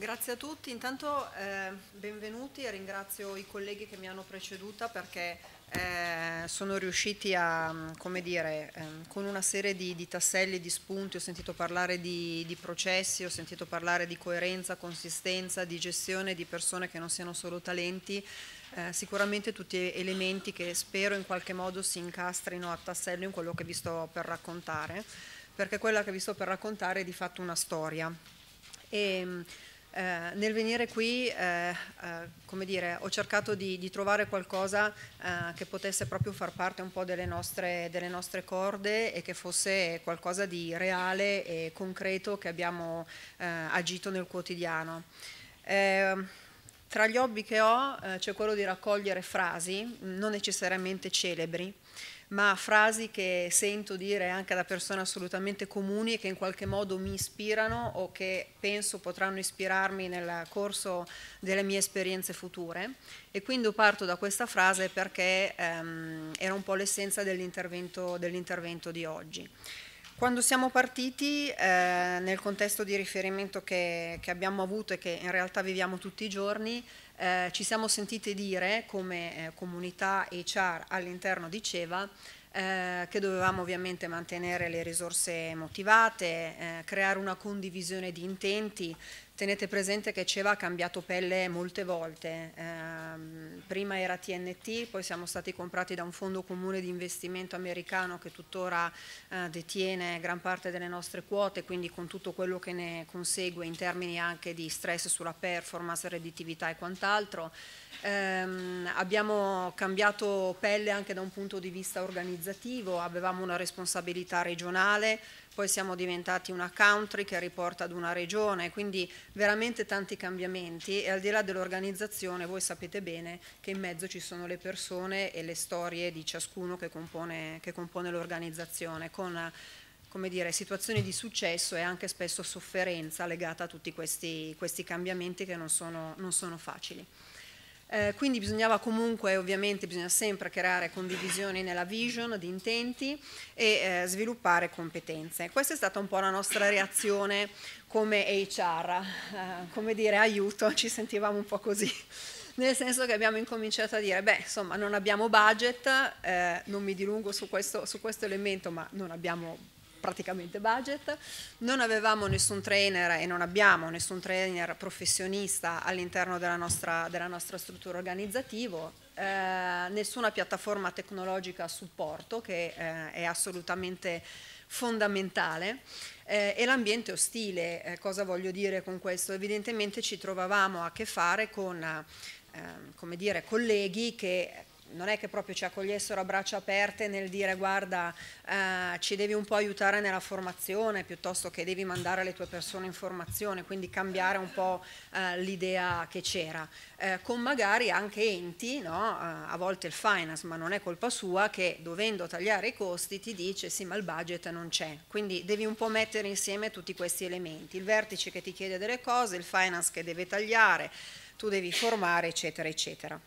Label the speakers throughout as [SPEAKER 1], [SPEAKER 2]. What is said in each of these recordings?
[SPEAKER 1] Grazie a tutti, intanto eh, benvenuti e ringrazio i colleghi che mi hanno preceduta perché eh, sono riusciti a, come dire, eh, con una serie di, di, tasselli, di spunti, ho sentito parlare di, di, processi, ho sentito parlare di coerenza, consistenza, di gestione di persone che non siano solo talenti, eh, sicuramente tutti elementi che spero in qualche modo si incastrino a tassello in quello che vi sto per raccontare, perché quella che vi sto per raccontare è di fatto una storia. E, ehm, eh, nel venire qui, eh, eh, dire, ho cercato di, di trovare qualcosa eh, che potesse proprio far parte un po' delle nostre, delle nostre, corde e che fosse qualcosa di reale e concreto che abbiamo eh, agito nel quotidiano. Ehm, tra gli hobby che ho eh, c'è quello di raccogliere frasi, non necessariamente celebri, ma frasi che sento dire anche da persone assolutamente comuni e che in qualche modo mi ispirano o che penso potranno ispirarmi nel corso delle mie esperienze future. E quindi parto da questa frase perché ehm, era un po' l'essenza dell'intervento dell di oggi. Quando siamo partiti eh, nel contesto di riferimento che, che abbiamo avuto e che in realtà viviamo tutti i giorni, eh, ci siamo sentite dire come eh, comunità HR all'interno di CEVA eh, che dovevamo ovviamente mantenere le risorse motivate, eh, creare una condivisione di intenti, Tenete presente che Ceva ha cambiato pelle molte volte, eh, prima era TNT, poi siamo stati comprati da un fondo comune di investimento americano che tuttora eh, detiene gran parte delle nostre quote, quindi con tutto quello che ne consegue in termini anche di stress sulla performance, redditività e quant'altro. Eh, abbiamo cambiato pelle anche da un punto di vista organizzativo, avevamo una responsabilità regionale, poi siamo diventati una country che riporta ad una regione, quindi veramente tanti cambiamenti e al di là dell'organizzazione voi sapete bene che in mezzo ci sono le persone e le storie di ciascuno che compone, che compone l'organizzazione con come dire, situazioni di successo e anche spesso sofferenza legata a tutti questi, questi cambiamenti che non sono, non sono facili. Eh, quindi bisognava comunque, ovviamente, bisogna sempre creare condivisioni nella vision di intenti e eh, sviluppare competenze. Questa è stata un po' la nostra reazione come HR, eh, come dire aiuto, ci sentivamo un po' così. Nel senso che abbiamo incominciato a dire, beh, insomma, non abbiamo budget, eh, non mi dilungo su questo, su questo elemento, ma non abbiamo praticamente budget, non avevamo nessun trainer e non abbiamo nessun trainer professionista all'interno della, della nostra, struttura organizzativa, eh, nessuna piattaforma tecnologica a supporto che eh, è assolutamente fondamentale eh, e l'ambiente ostile. Eh, cosa voglio dire con questo? Evidentemente ci trovavamo a che fare con... Ehm, come dire, colleghi che non è che proprio ci accogliessero a braccia aperte nel dire guarda eh, ci devi un po' aiutare nella formazione piuttosto che devi mandare le tue persone in formazione, quindi cambiare un po' eh, l'idea che c'era, eh, con magari anche enti, no? Eh, a volte il finance, ma non è colpa sua, che dovendo tagliare i costi ti dice sì ma il budget non c'è, quindi devi un po' mettere insieme tutti questi elementi, il vertice che ti chiede delle cose, il finance che deve tagliare, tu devi formare eccetera eccetera.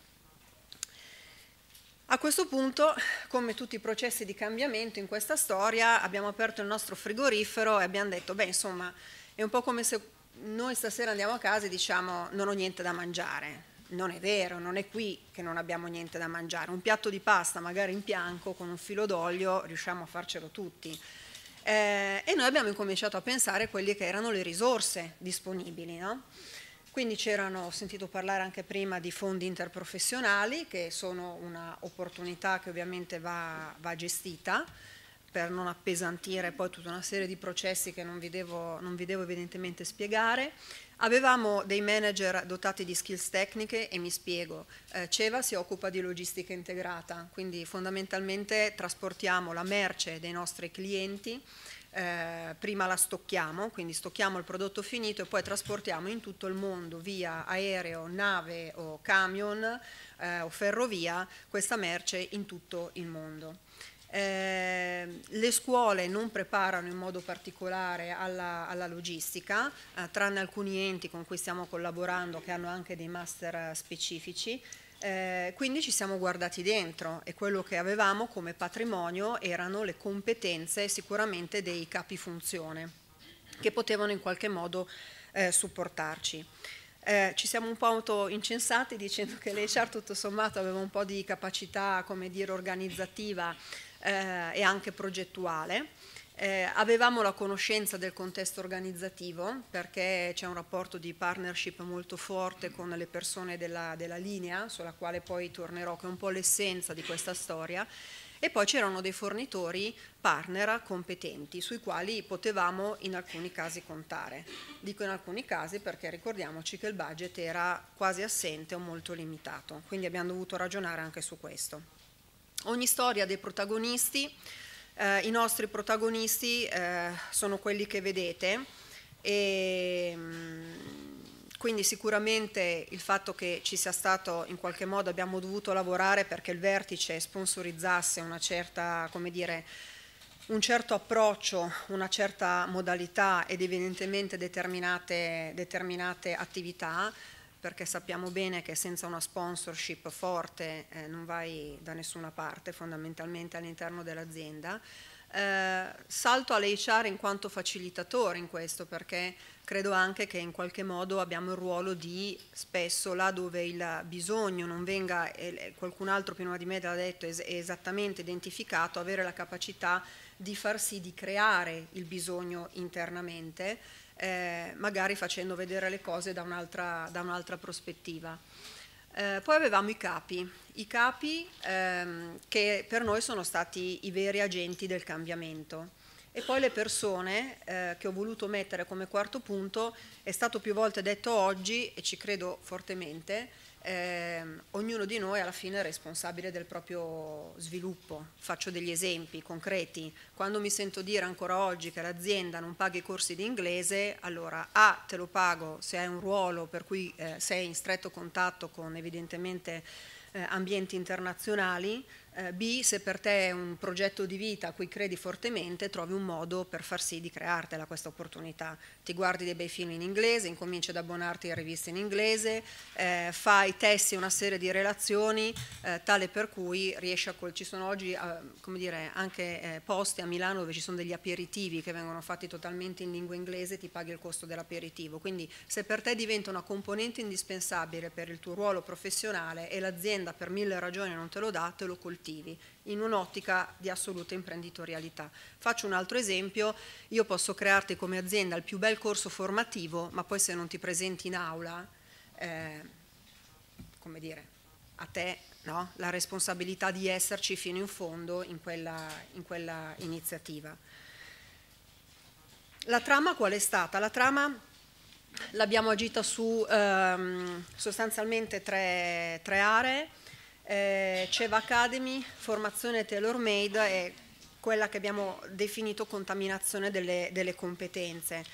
[SPEAKER 1] A questo punto, come tutti i processi di cambiamento in questa storia, abbiamo aperto il nostro frigorifero e abbiamo detto, beh, insomma, è un po' come se noi stasera andiamo a casa e diciamo non ho niente da mangiare. Non è vero, non è qui che non abbiamo niente da mangiare. Un piatto di pasta, magari in bianco, con un filo d'olio, riusciamo a farcelo tutti. Eh, e noi abbiamo incominciato a pensare a quelle che erano le risorse disponibili. No? Quindi c'erano, ho sentito parlare anche prima di fondi interprofessionali che sono un'opportunità che ovviamente va, va, gestita per non appesantire poi tutta una serie di processi che non vi, devo, non vi devo evidentemente spiegare. Avevamo dei manager dotati di skills tecniche e mi spiego, eh, Ceva si occupa di logistica integrata, quindi fondamentalmente trasportiamo la merce dei nostri clienti eh, prima la stocchiamo, quindi stocchiamo il prodotto finito e poi trasportiamo in tutto il mondo via aereo, nave o camion eh, o ferrovia questa merce in tutto il mondo. Eh, le scuole non preparano in modo particolare alla, alla logistica, eh, tranne alcuni enti con cui stiamo collaborando che hanno anche dei master eh, specifici, eh, quindi ci siamo guardati dentro e quello che avevamo come patrimonio erano le competenze sicuramente dei capi funzione che potevano in qualche modo eh, supportarci. Eh, ci siamo un po' autoincensati dicendo che l'HR tutto sommato aveva un po' di capacità, come dire, organizzativa eh, e anche progettuale eh, avevamo la conoscenza del contesto organizzativo perché c'è un rapporto di partnership molto forte con le persone della, della linea, sulla quale poi tornerò, che è un po' l'essenza di questa storia e poi c'erano dei fornitori partner competenti sui quali potevamo in alcuni casi contare. Dico in alcuni casi perché ricordiamoci che il budget era quasi assente o molto limitato, quindi abbiamo dovuto ragionare anche su questo. Ogni storia dei protagonisti eh, I nostri protagonisti eh, sono quelli che vedete e mm, quindi sicuramente il fatto che ci sia stato in qualche modo abbiamo dovuto lavorare perché il vertice sponsorizzasse una certa, come dire, un certo approccio, una certa modalità ed evidentemente determinate, determinate attività perché sappiamo bene che senza una sponsorship forte eh, non vai da nessuna parte fondamentalmente all'interno dell'azienda. Eh, salto all'HR in quanto facilitatore in questo perché credo anche che in qualche modo abbiamo il ruolo di spesso là dove il bisogno non venga, e qualcun altro prima di me l'ha detto, es esattamente identificato, avere la capacità di far sì di creare il bisogno internamente eh, magari facendo vedere le cose da un'altra, un prospettiva. Eh, poi avevamo i capi, i capi ehm, che per noi sono stati i veri agenti del cambiamento. E poi le persone eh, che ho voluto mettere come quarto punto, è stato più volte detto oggi e ci credo fortemente, eh, ognuno di noi alla fine è responsabile del proprio sviluppo. Faccio degli esempi concreti. Quando mi sento dire ancora oggi che l'azienda non paga i corsi di inglese, allora A te lo pago se hai un ruolo per cui eh, sei in stretto contatto con evidentemente eh, ambienti internazionali, eh, B, se per te è un progetto di vita a cui credi fortemente, trovi un modo per far sì di creartela questa opportunità. Ti guardi dei bei film in inglese, incominci ad abbonarti a riviste in inglese, eh, fai, testi una serie di relazioni eh, tale per cui riesci a... Ci sono oggi eh, come dire, anche eh, posti a Milano dove ci sono degli aperitivi che vengono fatti totalmente in lingua inglese, e ti paghi il costo dell'aperitivo. Quindi se per te diventa una componente indispensabile per il tuo ruolo professionale e l'azienda per mille ragioni non te lo dà, te lo colpisci produttivi in un'ottica di assoluta imprenditorialità. Faccio un altro esempio, io posso crearti come azienda il più bel corso formativo, ma poi se non ti presenti in aula, eh, come dire, a te no? la responsabilità di esserci fino in fondo in quella, in quella iniziativa. La trama qual è stata? La trama l'abbiamo agita su ehm, sostanzialmente tre, tre aree eh, Ceva Academy, formazione tailor made e quella che abbiamo definito contaminazione delle, delle competenze.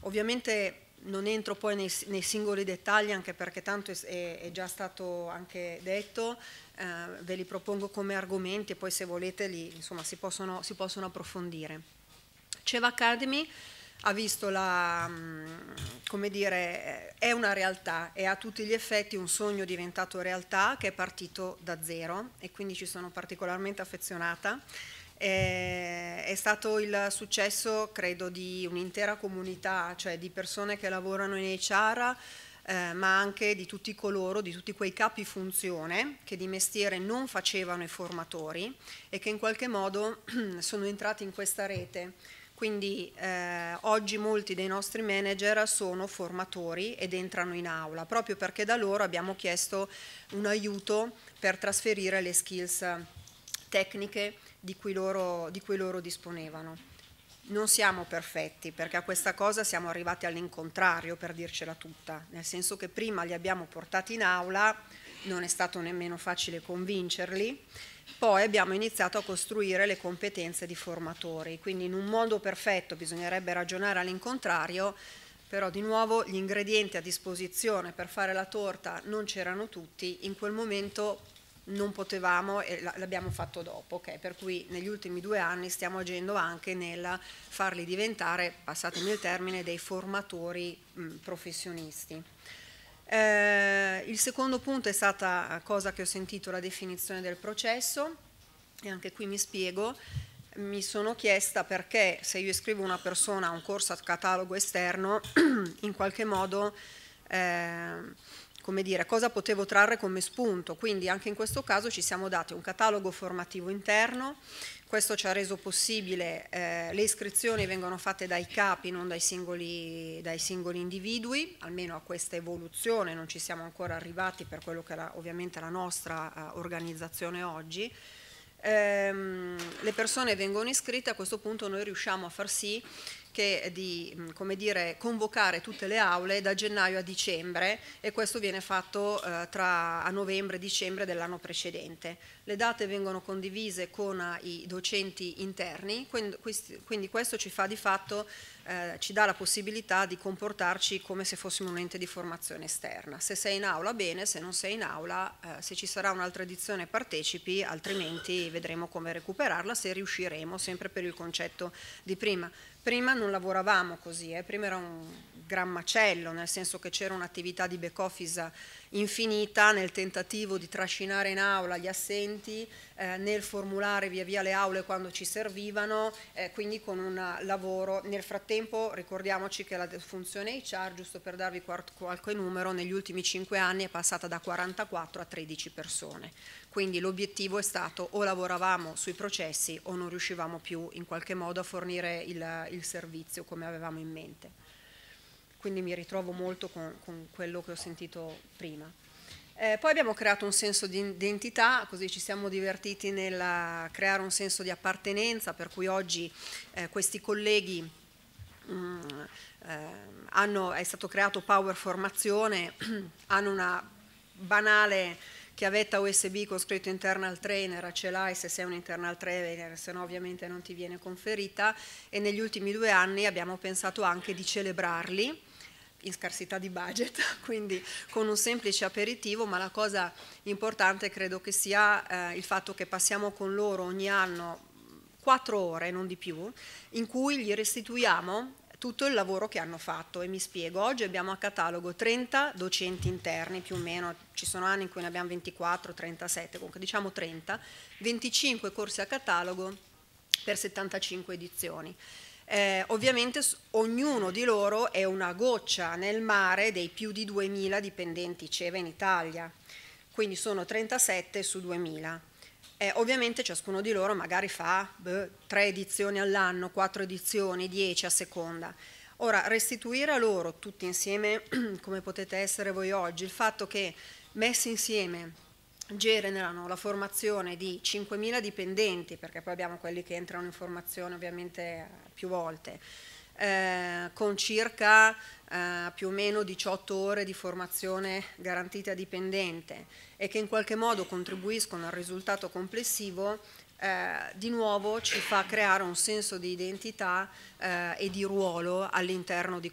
[SPEAKER 1] Ovviamente non entro poi nei, nei, singoli dettagli anche perché tanto è, è già stato anche detto, eh, ve li propongo come argomenti e poi se volete li, insomma, si, possono, si possono approfondire. Ceva Academy ha visto la, mm, come dire, è una realtà, è a tutti gli effetti un sogno diventato realtà che è partito da zero e quindi ci sono particolarmente affezionata. è stato il successo, credo, di un'intera comunità, cioè di persone che lavorano in HR, eh, ma anche di tutti coloro, di tutti quei capi funzione che di mestiere non facevano i formatori e che in qualche modo sono entrati in questa rete. Quindi eh, oggi molti dei nostri manager sono formatori ed entrano in aula, proprio perché da loro abbiamo chiesto un aiuto per trasferire le skills tecniche di cui loro, di cui loro disponevano. Non siamo perfetti perché a questa cosa siamo arrivati all'incontrario per dircela tutta, nel senso che prima li abbiamo portati in aula non è stato nemmeno facile convincerli. Poi abbiamo iniziato a costruire le competenze di formatori, quindi in un mondo perfetto bisognerebbe ragionare all'incontrario, però di nuovo gli ingredienti a disposizione per fare la torta non c'erano tutti, in quel momento non potevamo e l'abbiamo fatto dopo, okay? per cui negli ultimi due anni stiamo agendo anche nel farli diventare, passatemi il termine, dei formatori mh, professionisti. Eh, il secondo punto è stata cosa che ho sentito, la definizione del processo, e anche qui mi spiego. Mi sono chiesta perché se io iscrivo una persona a un corso a catalogo esterno, in qualche modo eh, come dire, cosa potevo trarre come spunto. Quindi anche in questo caso ci siamo dati un catalogo formativo interno, questo ci ha reso possibile, eh, le iscrizioni vengono fatte dai capi, non dai singoli, dai singoli, individui, almeno a questa evoluzione non ci siamo ancora arrivati per quello che era ovviamente la nostra eh, organizzazione oggi. Ehm, le persone vengono iscritte, a questo punto noi riusciamo a far sì che è di dire, convocare tutte le aule da gennaio a dicembre e questo viene fatto eh, tra, a novembre e dicembre dell'anno precedente le date vengono condivise con eh, i docenti interni, quindi questo ci, fa fatto, eh, ci dà la possibilità di comportarci come se fossimo un ente di formazione esterna. Se sei in aula bene, se non sei in aula, eh, se ci sarà un'altra edizione partecipi, altrimenti vedremo come recuperarla se riusciremo, sempre per il concetto di prima. Prima non lavoravamo così, eh, prima era un gran macello, nel senso che c'era un'attività di back office infinita nel tentativo di trascinare in aula gli assenti, eh, nel formulare via via le aule quando ci servivano, eh, quindi con un lavoro. Nel frattempo ricordiamoci che la funzione HR, giusto per darvi qualche numero, negli ultimi 5 anni è passata da 44 a 13 persone. Quindi l'obiettivo è stato o lavoravamo sui processi o non riuscivamo più in qualche modo a fornire il, il servizio come avevamo in mente quindi mi ritrovo molto con, con quello che ho sentito prima. Eh, poi abbiamo creato un senso di identità, così ci siamo divertiti nel eh, creare un senso di appartenenza, per cui oggi eh, questi colleghi mh, mm, eh, hanno, è stato creato Power Formazione, hanno una banale chiavetta USB con scritto internal trainer, ce l'hai se sei un internal trainer, se no ovviamente non ti viene conferita e negli ultimi due anni abbiamo pensato anche di celebrarli in scarsità di budget, quindi con un semplice aperitivo, ma la cosa importante credo che sia eh, il fatto che passiamo con loro ogni anno quattro ore, non di più, in cui gli restituiamo tutto il lavoro che hanno fatto e mi spiego, oggi abbiamo a catalogo 30 docenti interni più o meno, ci sono anni in cui ne abbiamo 24, 37, comunque diciamo 30, 25 corsi a catalogo per 75 edizioni. Eh, ovviamente ognuno di loro è una goccia nel mare dei più di 2.000 dipendenti CEVA in Italia, quindi sono 37 su 2.000. Eh, ovviamente ciascuno di loro magari fa beh, tre edizioni all'anno, quattro edizioni, dieci a seconda. Ora, restituire a loro tutti insieme, come potete essere voi oggi, il fatto che messi insieme generano la formazione di 5.000 dipendenti, perché poi abbiamo quelli che entrano in formazione ovviamente eh, più volte, eh, con circa eh, più o meno 18 ore di formazione garantita dipendente e che in qualche modo contribuiscono al risultato complessivo, eh, di nuovo ci fa creare un senso di identità eh, e di ruolo all'interno di,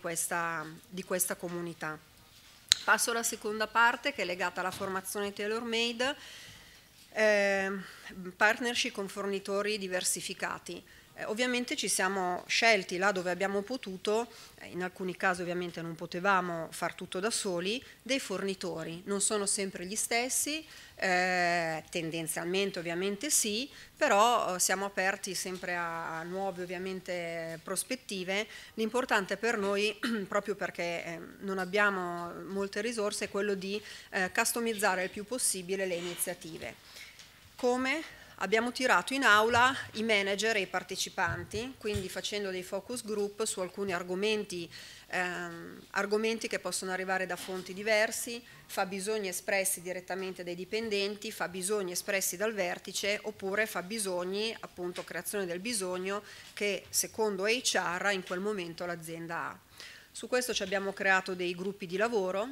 [SPEAKER 1] di questa comunità. Passo alla seconda parte che è legata alla formazione tailor-made, eh, partnership con fornitori diversificati. Eh, ovviamente ci siamo scelti là dove abbiamo potuto, eh, in alcuni casi ovviamente non potevamo far tutto da soli, dei fornitori. Non sono sempre gli stessi, eh, tendenzialmente ovviamente sì, però eh, siamo aperti sempre a, a nuove ovviamente prospettive. L'importante per noi, proprio perché eh, non abbiamo molte risorse, è quello di eh, customizzare il più possibile le iniziative. Come? abbiamo tirato in aula i manager e i partecipanti, quindi facendo dei focus group su alcuni argomenti, ehm, argomenti che possono arrivare da fonti diversi, bisogni espressi direttamente dai dipendenti, bisogni espressi dal vertice oppure bisogni, appunto creazione del bisogno che secondo HR in quel momento l'azienda ha. Su questo ci abbiamo creato dei gruppi di lavoro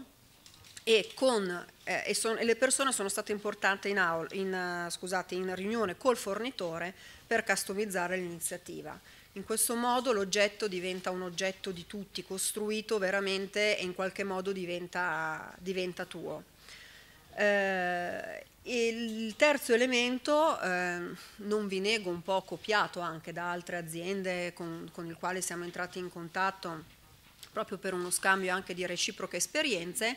[SPEAKER 1] e, con, eh, e, son, e, le persone sono state importate in, aula, in, eh, scusate, in riunione col fornitore per customizzare l'iniziativa. In questo modo l'oggetto diventa un oggetto di tutti, costruito veramente e in qualche modo diventa, diventa tuo. Eh, il terzo elemento, eh, non vi nego, un po' copiato anche da altre aziende con, con il quale siamo entrati in contatto proprio per uno scambio anche di reciproche esperienze,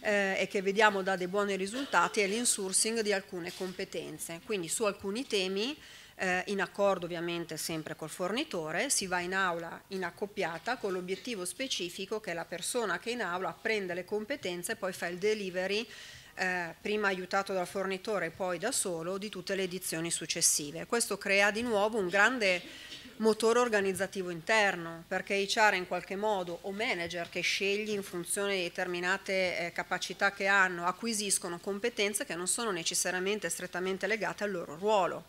[SPEAKER 1] eh, e che vediamo dà dei buoni risultati è l'insourcing di alcune competenze. Quindi su alcuni temi, eh, in accordo ovviamente sempre col fornitore, si va in aula in accoppiata con l'obiettivo specifico che la persona che è in aula prende le competenze e poi fa il delivery eh, prima aiutato dal fornitore e poi da solo, di tutte le edizioni successive. Questo crea di nuovo un grande motore organizzativo interno, perché HR in qualche modo o manager che scegli in funzione di determinate eh, capacità che hanno acquisiscono competenze che non sono necessariamente strettamente legate al loro ruolo.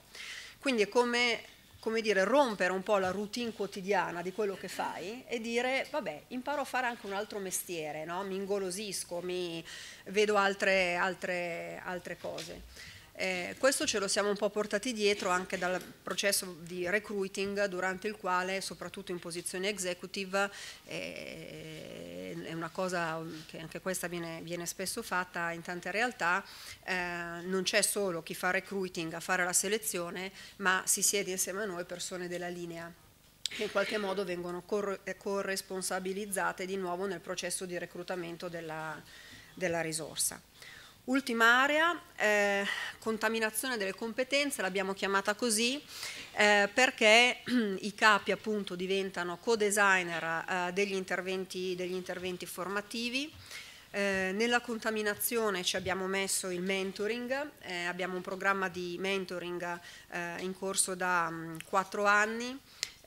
[SPEAKER 1] Quindi è come, come dire, rompere un po' la routine quotidiana di quello che fai e dire, vabbè, imparo a fare anche un altro mestiere, no? mi ingolosisco, mi vedo altre, altre, altre cose. Eh, questo ce lo siamo un po' portati dietro anche dal processo di recruiting durante il quale, soprattutto in posizione executive, eh, è una cosa che anche questa viene, viene spesso fatta in tante realtà, eh, non c'è solo chi fa recruiting a fare la selezione, ma si siede insieme a noi persone della linea che in qualche modo vengono eh, corresponsabilizzate di nuovo nel processo di reclutamento della, della risorsa. Ultima area, eh, contaminazione delle competenze, l'abbiamo chiamata così eh, perché i capi appunto diventano co-designer eh, degli, interventi, degli, interventi, formativi. Eh, nella contaminazione ci abbiamo messo il mentoring, eh, abbiamo un programma di mentoring eh, in corso da mm, quattro anni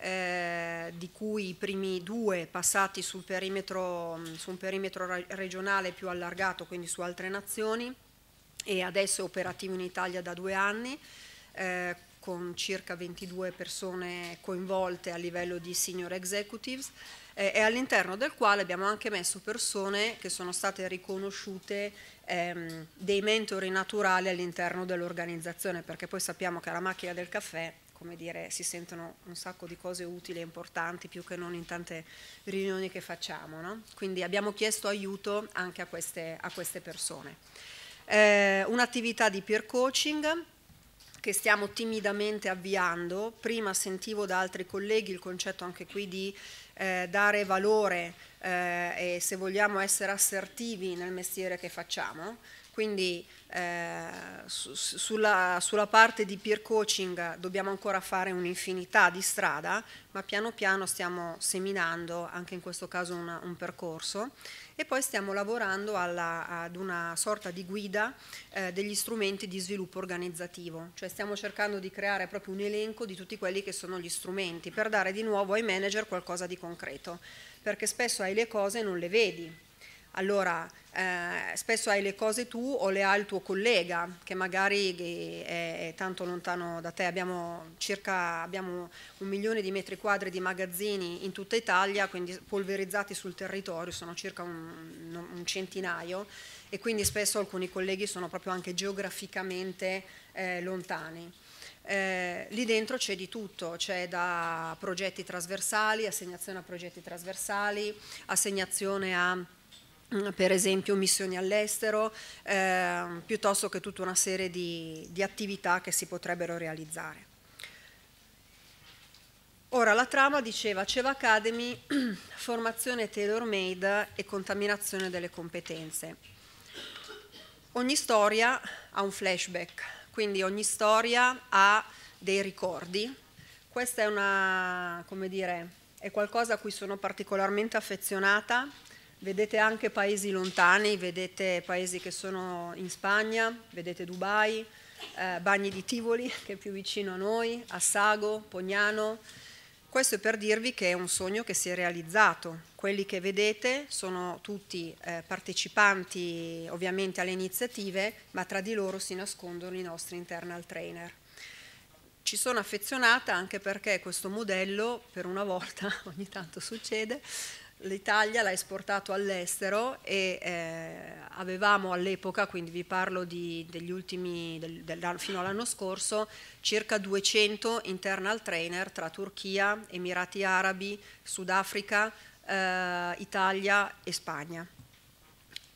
[SPEAKER 1] eh, di cui i primi due passati sul perimetro, mm, su un perimetro regionale più allargato, quindi su altre nazioni, e adesso è operativo in Italia da due anni. Eh, con circa 22 persone coinvolte a livello di senior executives eh, e all'interno del quale abbiamo anche messo persone che sono state riconosciute ehm, dei mentori naturali all'interno dell'organizzazione perché poi sappiamo che la macchina del caffè come dire, si sentono un sacco di cose utili e importanti più che non in tante riunioni che facciamo. No? Quindi abbiamo chiesto aiuto anche a queste, a queste persone. Eh, un'attività di peer coaching che stiamo timidamente avviando. Prima sentivo da altri colleghi il concetto anche qui di eh, dare valore eh, e se vogliamo essere assertivi nel mestiere che facciamo. Quindi eh, su, sulla, sulla, parte di peer coaching dobbiamo ancora fare un'infinità di strada, ma piano piano stiamo seminando anche in questo caso una, un percorso e poi stiamo lavorando alla, ad una sorta di guida eh, degli strumenti di sviluppo organizzativo, cioè stiamo cercando di creare proprio un elenco di tutti quelli che sono gli strumenti per dare di nuovo ai manager qualcosa di concreto, perché spesso hai le cose e non le vedi allora, eh, spesso hai le cose tu o le ha il tuo collega che magari è, tanto lontano da te. Abbiamo circa abbiamo un milione di metri quadri di magazzini in tutta Italia, quindi polverizzati sul territorio, sono circa un, un centinaio e quindi spesso alcuni colleghi sono proprio anche geograficamente eh, lontani. Eh, lì dentro c'è di tutto, c'è da progetti trasversali, assegnazione a progetti trasversali, assegnazione a Mm, per esempio missioni all'estero, eh, piuttosto che tutta una serie di, di attività che si potrebbero realizzare. Ora, la trama diceva CEVA Academy, formazione tailor-made e contaminazione delle competenze. Ogni storia ha un flashback, quindi ogni storia ha dei ricordi. Questa è una, come dire, è qualcosa a cui sono particolarmente affezionata Vedete anche paesi lontani, vedete paesi che sono in Spagna, vedete Dubai, eh, Bagni di Tivoli che è più vicino a noi, Assago, Pognano. Questo è per dirvi che è un sogno che si è realizzato. Quelli che vedete sono tutti eh, partecipanti ovviamente alle iniziative, ma tra di loro si nascondono i nostri internal trainer. Ci sono affezionata anche perché questo modello, per una volta, ogni tanto succede, l'Italia l'ha esportato all'estero e eh, avevamo all'epoca, quindi vi parlo di, degli ultimi, del, del, fino all'anno scorso, circa 200 internal trainer tra Turchia, Emirati Arabi, Sudafrica, eh, Italia e Spagna.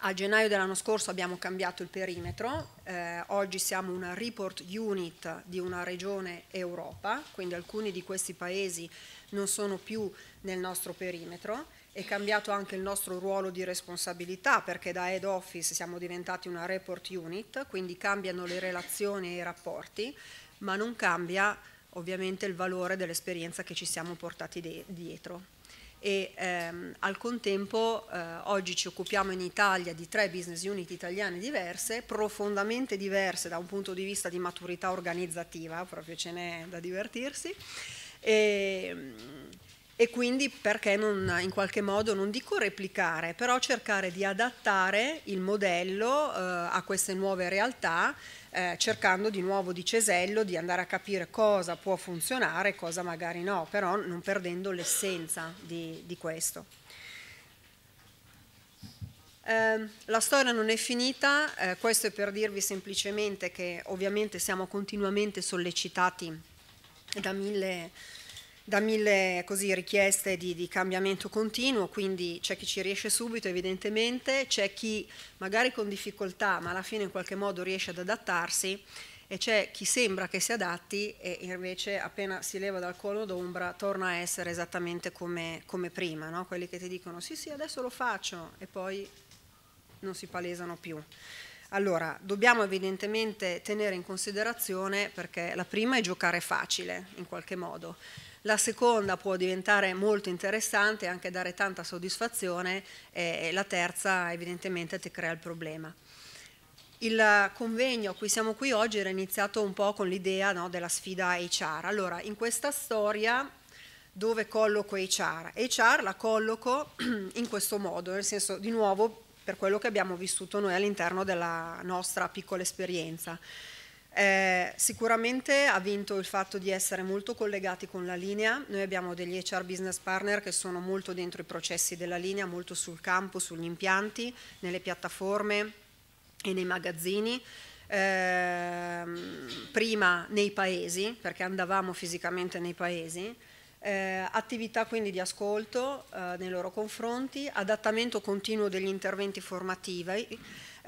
[SPEAKER 1] A gennaio dell'anno scorso abbiamo cambiato il perimetro, eh, oggi siamo una report unit di una regione Europa, quindi alcuni di questi paesi non sono più nel nostro perimetro è cambiato anche il nostro ruolo di responsabilità perché da head office siamo diventati una report unit, quindi cambiano le relazioni e i rapporti, ma non cambia ovviamente il valore dell'esperienza che ci siamo portati dietro. E, ehm, al contempo eh, oggi ci occupiamo in Italia di tre business unit italiane diverse, profondamente diverse da un punto di vista di maturità organizzativa, proprio ce n'è da divertirsi, e, ehm, e quindi perché non in qualche modo non dico replicare, però cercare di adattare il modello eh, a queste nuove realtà, eh, cercando di nuovo di cesello di andare a capire cosa può funzionare e cosa magari no, però non perdendo l'essenza di, di questo. Ehm, la storia non è finita, eh, questo è per dirvi semplicemente che ovviamente siamo continuamente sollecitati da mille da mille così, richieste di, di, cambiamento continuo, quindi c'è chi ci riesce subito evidentemente, c'è chi magari con difficoltà ma alla fine in qualche modo riesce ad adattarsi e c'è chi sembra che si adatti e invece appena si leva dal collo d'ombra torna a essere esattamente come, come prima, no? quelli che ti dicono sì sì adesso lo faccio e poi non si palesano più. Allora, dobbiamo evidentemente tenere in considerazione perché la prima è giocare facile in qualche modo. La seconda può diventare molto interessante, e anche dare tanta soddisfazione e la terza evidentemente ti crea il problema. Il convegno a cui siamo qui oggi era iniziato un po' con l'idea no, della sfida HR. Allora, in questa storia dove colloco HR? HR la colloco in questo modo, nel senso di nuovo per quello che abbiamo vissuto noi all'interno della nostra piccola esperienza. Eh, sicuramente ha vinto il fatto di essere molto collegati con la linea, noi abbiamo degli HR business partner che sono molto dentro i processi della linea, molto sul campo, sugli impianti, nelle piattaforme e nei magazzini. Eh, prima nei paesi, perché andavamo fisicamente nei paesi, eh, attività quindi di ascolto eh, nei loro confronti, adattamento continuo degli interventi formativi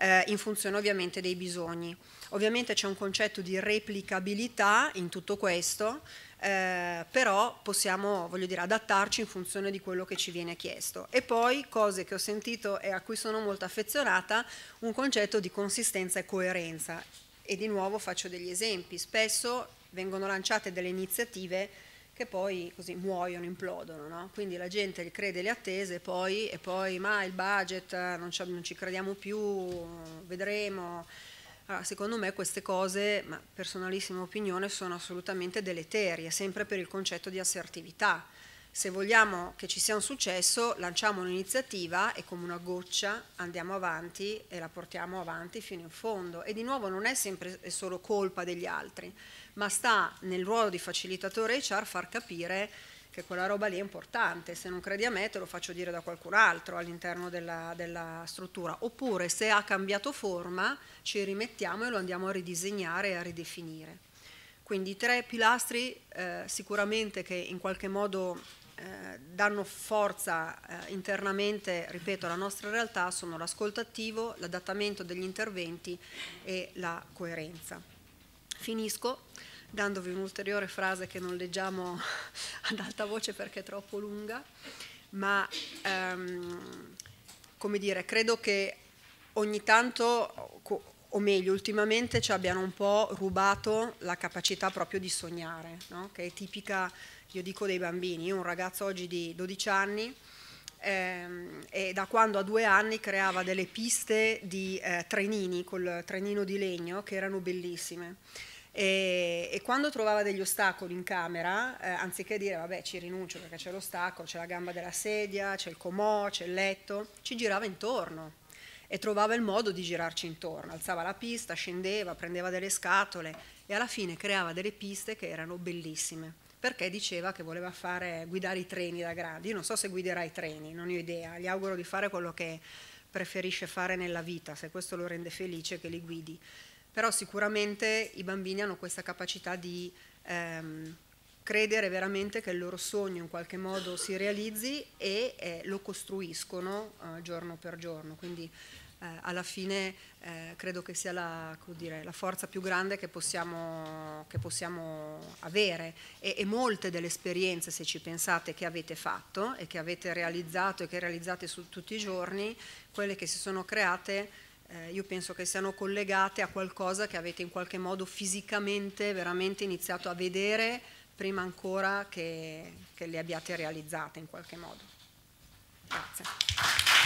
[SPEAKER 1] eh, in funzione ovviamente dei bisogni. Ovviamente c'è un concetto di replicabilità in tutto questo, eh, però possiamo dire, adattarci in funzione di quello che ci viene chiesto. E poi cose che ho sentito e a cui sono molto affezionata, un concetto di consistenza e coerenza. E di nuovo faccio degli esempi, spesso vengono lanciate delle iniziative che poi così muoiono, implodono. No? Quindi la gente li crede le attese poi, e poi ma il budget eh, non ci, non ci crediamo più, vedremo. Allora, secondo me queste cose, ma personalissima opinione, sono assolutamente deleterie, sempre per il concetto di assertività se vogliamo che ci sia un successo, lanciamo un'iniziativa e come una goccia andiamo avanti e la portiamo avanti fino in fondo. E di nuovo non è sempre è solo colpa degli altri, ma sta nel ruolo di facilitatore HR far capire che quella roba lì è importante, se non credi a me te lo faccio dire da qualcun altro all'interno della, della struttura, oppure se ha cambiato forma ci rimettiamo e lo andiamo a ridisegnare e a ridefinire. Quindi tre pilastri eh, sicuramente che in qualche modo eh, danno forza eh, internamente, ripeto, alla nostra realtà sono l'ascolto attivo, l'adattamento degli interventi e la coerenza. Finisco dandovi un'ulteriore frase che non leggiamo ad alta voce perché è troppo lunga, ma ehm, come dire, credo che ogni tanto o meglio, ultimamente ci abbiano un po' rubato la capacità proprio di sognare, no? che è tipica, io dico, dei bambini. Io un ragazzo oggi di 12 anni ehm, e da quando a due anni creava delle piste di eh, trenini col trenino di legno che erano bellissime. E, e, quando trovava degli ostacoli in camera, eh, anziché dire vabbè ci rinuncio perché c'è l'ostacolo, c'è la gamba della sedia, c'è il comò, c'è il letto, ci girava intorno e trovava il modo di girarci intorno, alzava la pista, scendeva, prendeva delle scatole e alla fine creava delle piste che erano bellissime perché diceva che voleva fare, guidare i treni da grandi. Io non so se guiderà i treni, non ho idea, gli auguro di fare quello che preferisce fare nella vita, se questo lo rende felice che li guidi. Però sicuramente i bambini hanno questa capacità di ehm, credere veramente che il loro sogno in qualche modo si realizzi e eh, lo costruiscono eh, giorno per giorno. Quindi eh, alla fine eh, credo che sia la, dire, la, forza più grande che possiamo, che possiamo avere e, e, molte delle esperienze, se ci pensate, che avete fatto e che avete realizzato e che realizzate su tutti i giorni, quelle che si sono create eh, io penso che siano collegate a qualcosa che avete in qualche modo fisicamente veramente iniziato a vedere prima ancora che, che le abbiate realizzate in qualche modo. Grazie.